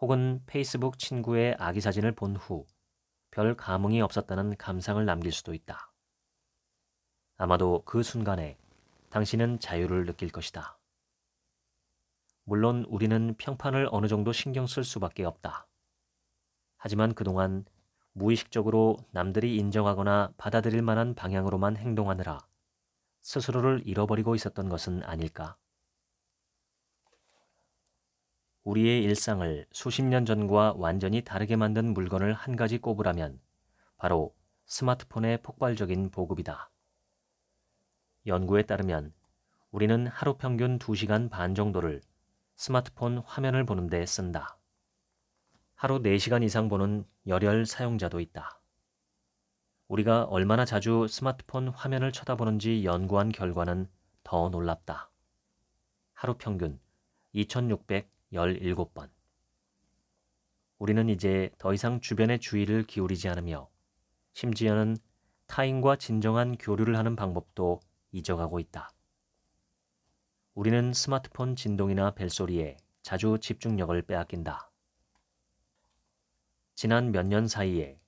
혹은 페이스북 친구의 아기 사진을 본 후 별 감흥이 없었다는 감상을 남길 수도 있다. 아마도 그 순간에 당신은 자유를 느낄 것이다. 물론 우리는 평판을 어느 정도 신경 쓸 수밖에 없다. 하지만 그동안 무의식적으로 남들이 인정하거나 받아들일 만한 방향으로만 행동하느라 스스로를 잃어버리고 있었던 것은 아닐까? 우리의 일상을 수십 년 전과 완전히 다르게 만든 물건을 한 가지 꼽으라면 바로 스마트폰의 폭발적인 보급이다. 연구에 따르면 우리는 하루 평균 2시간 반 정도를 스마트폰 화면을 보는데 쓴다. 하루 4시간 이상 보는 열혈 사용자도 있다. 우리가 얼마나 자주 스마트폰 화면을 쳐다보는지 연구한 결과는 더 놀랍다. 하루 평균 2600 17번. 우리는 이제 더 이상 주변의 주의를 기울이지 않으며 심지어는 타인과 진정한 교류를 하는 방법도 잊어가고 있다. 우리는 스마트폰 진동이나 벨소리에 자주 집중력을 빼앗긴다. 지난 몇 년 사이에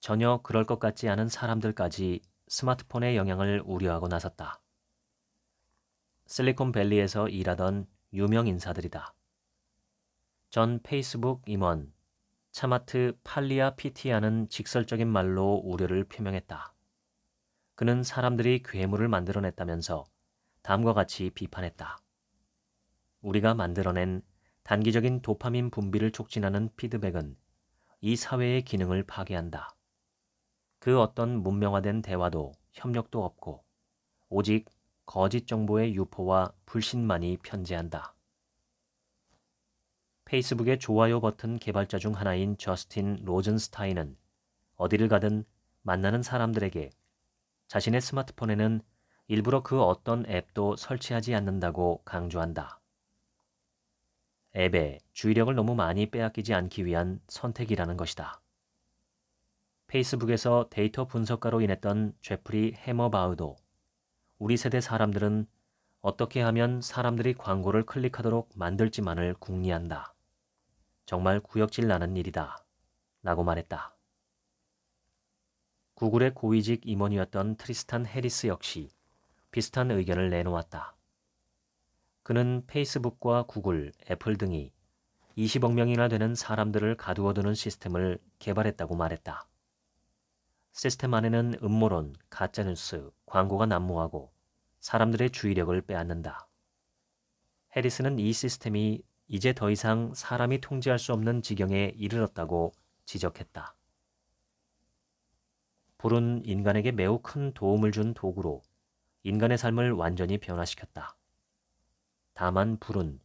전혀 그럴 것 같지 않은 사람들까지 스마트폰의 영향을 우려하고 나섰다. 실리콘밸리에서 일하던 유명 인사들이다. 전 페이스북 임원 차마트 팔리아 피티아는 직설적인 말로 우려를 표명했다. 그는 사람들이 괴물을 만들어냈다면서 다음과 같이 비판했다. 우리가 만들어낸 단기적인 도파민 분비를 촉진하는 피드백은 이 사회의 기능을 파괴한다. 그 어떤 문명화된 대화도 협력도 없고 오직 거짓 정보의 유포와 불신만이 편재한다. 페이스북의 좋아요 버튼 개발자 중 하나인 저스틴 로즌스타인은 어디를 가든 만나는 사람들에게 자신의 스마트폰에는 일부러 그 어떤 앱도 설치하지 않는다고 강조한다. 앱에 주의력을 너무 많이 빼앗기지 않기 위한 선택이라는 것이다. 페이스북에서 데이터 분석가로 인했던 제프리 해머바우도 우리 세대 사람들은 어떻게 하면 사람들이 광고를 클릭하도록 만들지만을 궁리한다. 정말 구역질 나는 일이다. 라고 말했다. 구글의 고위직 임원이었던 트리스탄 해리스 역시 비슷한 의견을 내놓았다. 그는 페이스북과 구글, 애플 등이 20억 명이나 되는 사람들을 가두어두는 시스템을 개발했다고 말했다. 시스템 안에는 음모론, 가짜뉴스, 광고가 난무하고 사람들의 주의력을 빼앗는다. 해리스는 이 시스템이 이제 더 이상 사람이 통제할 수 없는 지경에 이르렀다고 지적했다. 불은 인간에게 매우 큰 도움을 준 도구로 인간의 삶을 완전히 변화시켰다. 다만 불은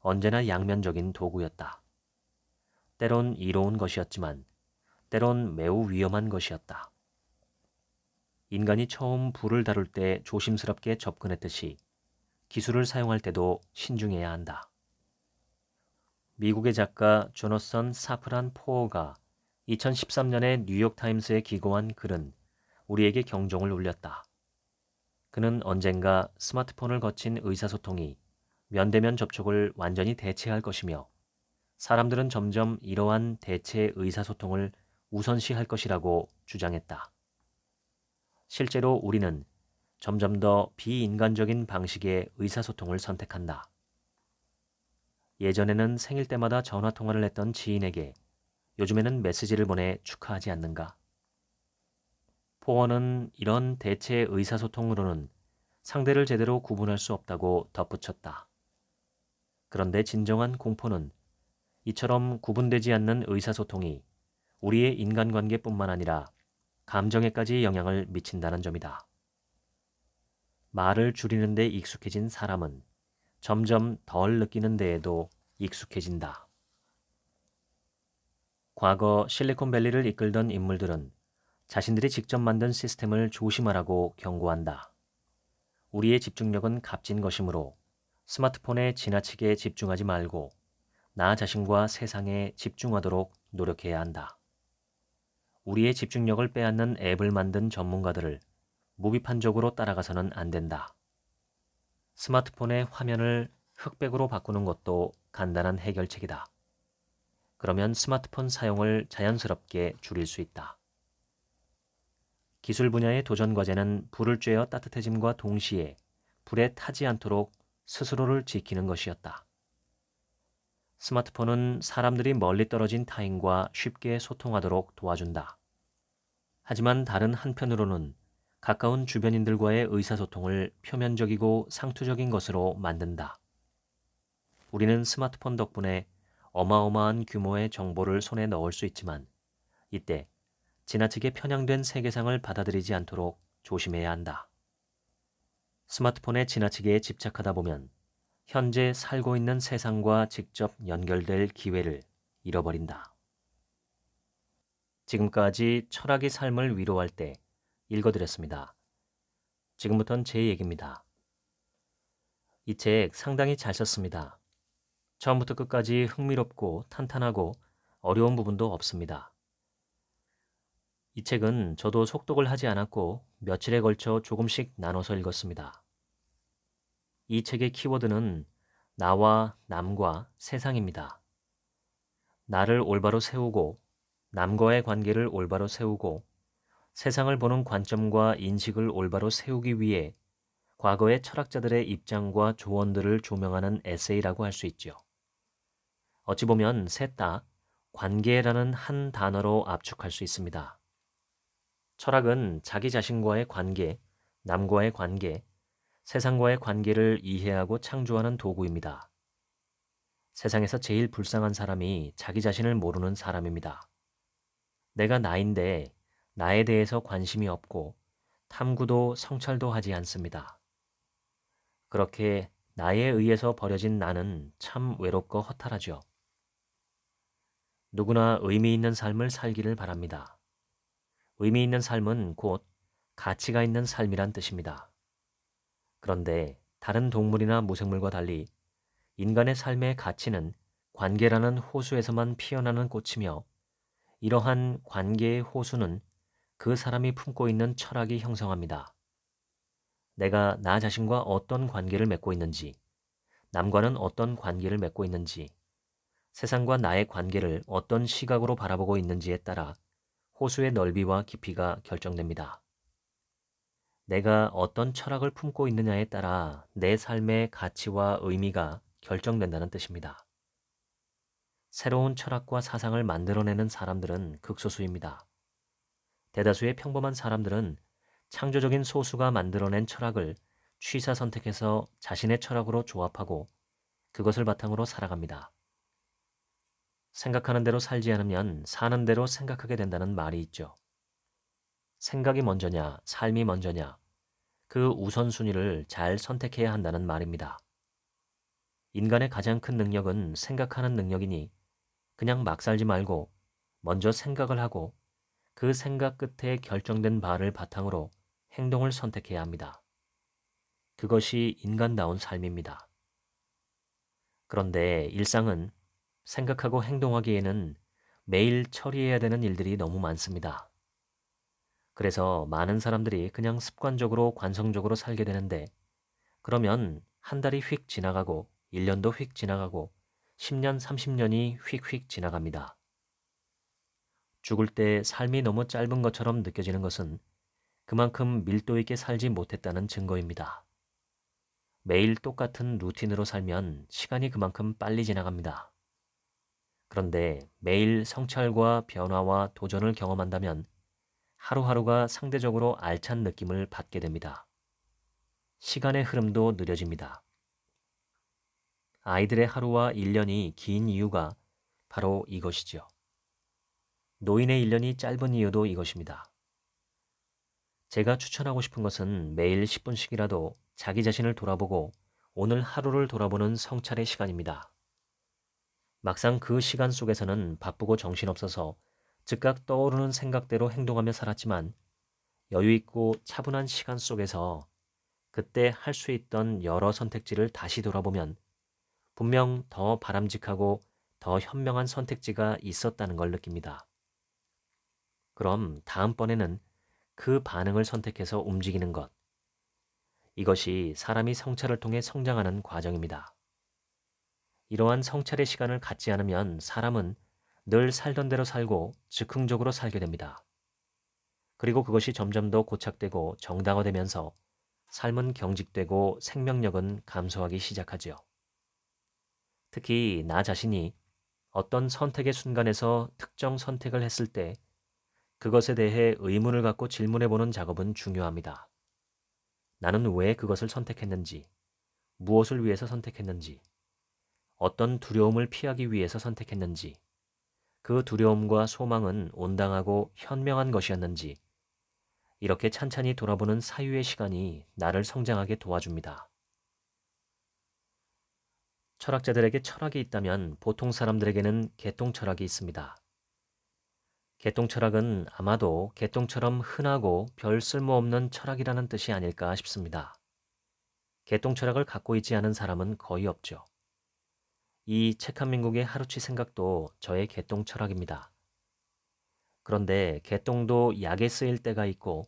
언제나 양면적인 도구였다. 때론 이로운 것이었지만 때론 매우 위험한 것이었다. 인간이 처음 불을 다룰 때 조심스럽게 접근했듯이 기술을 사용할 때도 신중해야 한다. 미국의 작가 조너선 사프란 포어가 2013년에 뉴욕타임스에 기고한 글은 우리에게 경종을 울렸다. 그는 언젠가 스마트폰을 거친 의사소통이 면대면 접촉을 완전히 대체할 것이며 사람들은 점점 이러한 대체 의사소통을 우선시할 것이라고 주장했다. 실제로 우리는 점점 더 비인간적인 방식의 의사소통을 선택한다. 예전에는 생일 때마다 전화 통화를 했던 지인에게 요즘에는 메시지를 보내 축하하지 않는가. 포원은 이런 대체 의사소통으로는 상대를 제대로 구분할 수 없다고 덧붙였다. 그런데 진정한 공포는 이처럼 구분되지 않는 의사소통이 우리의 인간관계뿐만 아니라 감정에까지 영향을 미친다는 점이다. 말을 줄이는데 익숙해진 사람은 점점 덜 느끼는 데에도 익숙해진다. 과거 실리콘밸리를 이끌던 인물들은 자신들이 직접 만든 시스템을 조심하라고 경고한다. 우리의 집중력은 값진 것이므로 스마트폰에 지나치게 집중하지 말고 나 자신과 세상에 집중하도록 노력해야 한다. 우리의 집중력을 빼앗는 앱을 만든 전문가들을 무비판적으로 따라가서는 안 된다. 스마트폰의 화면을 흑백으로 바꾸는 것도 간단한 해결책이다. 그러면 스마트폰 사용을 자연스럽게 줄일 수 있다. 기술 분야의 도전 과제는 불을 쬐어 따뜻해짐과 동시에 불에 타지 않도록 스스로를 지키는 것이었다. 스마트폰은 사람들이 멀리 떨어진 타인과 쉽게 소통하도록 도와준다. 하지만 다른 한편으로는 가까운 주변인들과의 의사소통을 표면적이고 상투적인 것으로 만든다. 우리는 스마트폰 덕분에 어마어마한 규모의 정보를 손에 넣을 수 있지만 이때 지나치게 편향된 세계상을 받아들이지 않도록 조심해야 한다. 스마트폰에 지나치게 집착하다 보면 현재 살고 있는 세상과 직접 연결될 기회를 잃어버린다. 지금까지 철학이 삶을 위로할 때 읽어드렸습니다. 지금부턴 제 얘기입니다. 이 책 상당히 잘 썼습니다. 처음부터 끝까지 흥미롭고 탄탄하고 어려운 부분도 없습니다. 이 책은 저도 속독을 하지 않았고 며칠에 걸쳐 조금씩 나눠서 읽었습니다. 이 책의 키워드는 나와 남과 세상입니다. 나를 올바로 세우고 남과의 관계를 올바로 세우고 세상을 보는 관점과 인식을 올바로 세우기 위해 과거의 철학자들의 입장과 조언들을 조명하는 에세이라고 할 수 있죠. 어찌 보면 셋다 관계라는 한 단어로 압축할 수 있습니다. 철학은 자기 자신과의 관계, 남과의 관계, 세상과의 관계를 이해하고 창조하는 도구입니다. 세상에서 제일 불쌍한 사람이 자기 자신을 모르는 사람입니다. 내가 나인데 나에 대해서 관심이 없고 탐구도 성찰도 하지 않습니다. 그렇게 나에 의해서 버려진 나는 참 외롭고 허탈하죠. 누구나 의미 있는 삶을 살기를 바랍니다. 의미 있는 삶은 곧 가치가 있는 삶이란 뜻입니다. 그런데 다른 동물이나 무생물과 달리 인간의 삶의 가치는 관계라는 호수에서만 피어나는 꽃이며 이러한 관계의 호수는 그 사람이 품고 있는 철학이 형성합니다. 내가 나 자신과 어떤 관계를 맺고 있는지, 남과는 어떤 관계를 맺고 있는지, 세상과 나의 관계를 어떤 시각으로 바라보고 있는지에 따라 호수의 넓이와 깊이가 결정됩니다. 내가 어떤 철학을 품고 있느냐에 따라 내 삶의 가치와 의미가 결정된다는 뜻입니다. 새로운 철학과 사상을 만들어내는 사람들은 극소수입니다. 대다수의 평범한 사람들은 창조적인 소수가 만들어낸 철학을 취사 선택해서 자신의 철학으로 조합하고 그것을 바탕으로 살아갑니다. 생각하는 대로 살지 않으면 사는 대로 생각하게 된다는 말이 있죠. 생각이 먼저냐, 삶이 먼저냐, 그 우선순위를 잘 선택해야 한다는 말입니다. 인간의 가장 큰 능력은 생각하는 능력이니 그냥 막 살지 말고 먼저 생각을 하고 그 생각 끝에 결정된 바를 바탕으로 행동을 선택해야 합니다. 그것이 인간다운 삶입니다. 그런데 일상은 생각하고 행동하기에는 매일 처리해야 되는 일들이 너무 많습니다. 그래서 많은 사람들이 그냥 습관적으로 관성적으로 살게 되는데 그러면 한 달이 휙 지나가고 1년도 휙 지나가고 10년, 30년이 휙휙 지나갑니다. 죽을 때 삶이 너무 짧은 것처럼 느껴지는 것은 그만큼 밀도 있게 살지 못했다는 증거입니다. 매일 똑같은 루틴으로 살면 시간이 그만큼 빨리 지나갑니다. 그런데 매일 성찰과 변화와 도전을 경험한다면 하루하루가 상대적으로 알찬 느낌을 받게 됩니다. 시간의 흐름도 느려집니다. 아이들의 하루와 1년이 긴 이유가 바로 이것이지요. 노인의 1년이 짧은 이유도 이것입니다. 제가 추천하고 싶은 것은 매일 10분씩이라도 자기 자신을 돌아보고 오늘 하루를 돌아보는 성찰의 시간입니다. 막상 그 시간 속에서는 바쁘고 정신없어서 즉각 떠오르는 생각대로 행동하며 살았지만 여유있고 차분한 시간 속에서 그때 할 수 있던 여러 선택지를 다시 돌아보면 분명 더 바람직하고 더 현명한 선택지가 있었다는 걸 느낍니다. 그럼 다음번에는 그 반응을 선택해서 움직이는 것. 이것이 사람이 성찰을 통해 성장하는 과정입니다. 이러한 성찰의 시간을 갖지 않으면 사람은 늘 살던 대로 살고 즉흥적으로 살게 됩니다. 그리고 그것이 점점 더 고착되고 정당화되면서 삶은 경직되고 생명력은 감소하기 시작하지요. 특히 나 자신이 어떤 선택의 순간에서 특정 선택을 했을 때 그것에 대해 의문을 갖고 질문해 보는 작업은 중요합니다. 나는 왜 그것을 선택했는지, 무엇을 위해서 선택했는지, 어떤 두려움을 피하기 위해서 선택했는지, 그 두려움과 소망은 온당하고 현명한 것이었는지, 이렇게 찬찬히 돌아보는 사유의 시간이 나를 성장하게 도와줍니다. 철학자들에게 철학이 있다면 보통 사람들에게는 개통 철학이 있습니다. 개똥 철학은 아마도 개똥처럼 흔하고 별 쓸모없는 철학이라는 뜻이 아닐까 싶습니다. 개똥 철학을 갖고 있지 않은 사람은 거의 없죠. 이 책한민국의 하루치 생각도 저의 개똥 철학입니다. 그런데 개똥도 약에 쓰일 때가 있고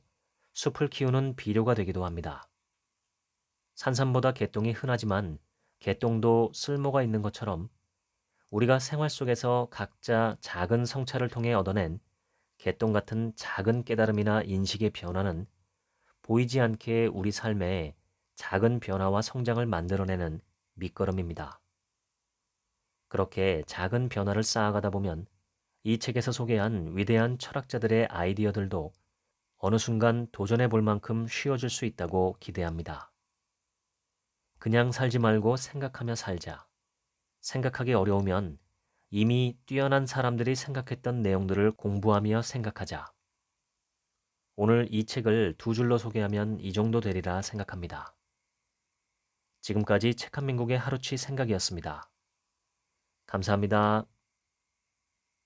숲을 키우는 비료가 되기도 합니다. 산삼보다 개똥이 흔하지만 개똥도 쓸모가 있는 것처럼 우리가 생활 속에서 각자 작은 성찰을 통해 얻어낸 개똥 같은 작은 깨달음이나 인식의 변화는 보이지 않게 우리 삶에 작은 변화와 성장을 만들어내는 밑거름입니다. 그렇게 작은 변화를 쌓아가다 보면 이 책에서 소개한 위대한 철학자들의 아이디어들도 어느 순간 도전해 볼 만큼 쉬워질 수 있다고 기대합니다. 그냥 살지 말고 생각하며 살자. 생각하기 어려우면 이미 뛰어난 사람들이 생각했던 내용들을 공부하며 생각하자. 오늘 이 책을 두 줄로 소개하면 이 정도 되리라 생각합니다. 지금까지 책한민국의 하루치 생각이었습니다. 감사합니다.